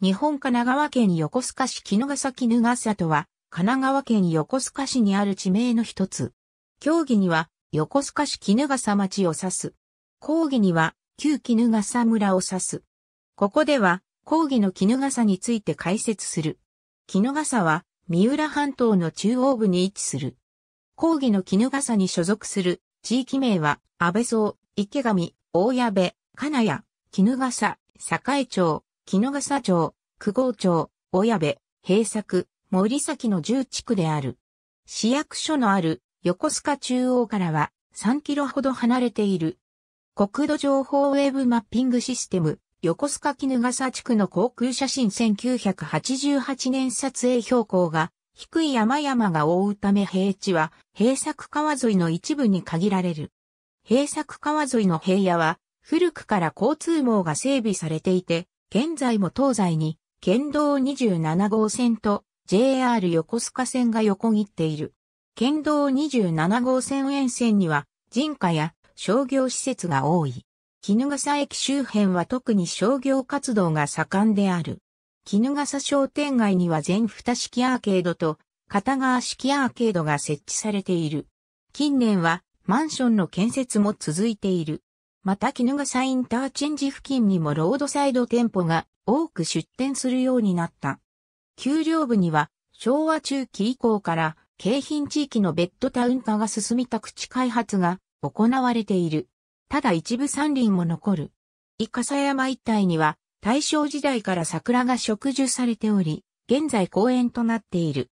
日本神奈川県横須賀市木ヶ木ぬがさとは、神奈川県横須賀市にある地名の一つ。競技には、横須賀市絹笠町を指す。講義には、旧絹笠村を指す。ここでは、講義の絹笠について解説する。絹笠は、三浦半島の中央部に位置する。講義の絹笠に所属する地域名は、安倍蔵、池上、大矢部、金谷、絹笠、栄町、木野笠町、久郷町、小矢部、平作、森崎の1地区である。市役所のある横須賀中央からは3キロほど離れている。国土情報ウェブマッピングシステム、横須賀木絹笠地区の航空写真1988年撮影標高が低い山々が覆うため平地は平作川沿いの一部に限られる。平作川沿いの平野は古くから交通網が整備されていて現在も東西に、県道27号線と JR 横須賀線が横切っている。県道27号線沿線には人家や商業施設が多い。絹笠駅周辺は特に商業活動が盛んである。絹笠商店街には全蓋式アーケードと片側式アーケードが設置されている。近年はマンションの建設も続いている。また絹笠インターチェンジ付近にもロードサイド店舗が多く出店するようになった。丘陵部には昭和中期以降から京浜地域のベッドタウン化が進み宅地開発が行われている。ただ一部山林も残る。伊笠山一帯には大正時代から桜が植樹されており、現在公園となっている。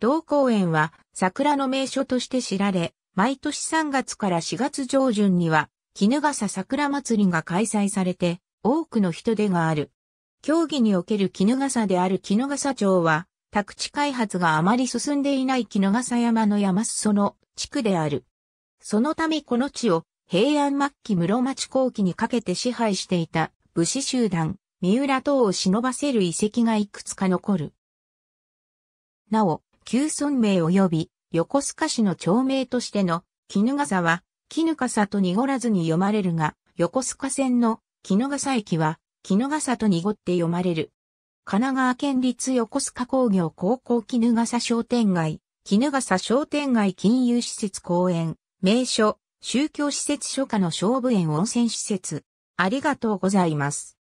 同公園は桜の名所として知られ、毎年3月から4月上旬には絹笠桜祭りが開催されて、多くの人出がある。競技における絹笠である絹笠町は、宅地開発があまり進んでいない絹笠山の山裾の地区である。そのためこの地を平安末期室町後期にかけて支配していた武士集団、三浦等を忍ばせる遺跡がいくつか残る。なお、旧村名及び横須賀市の町名としての絹笠は絹笠と濁らずに読まれるが、横須賀線の絹笠駅は、絹笠と濁って読まれる。神奈川県立横須賀工業高校絹笠商店街、絹笠商店街金融施設公園、名所、宗教施設書家の勝負園温泉施設。ありがとうございます。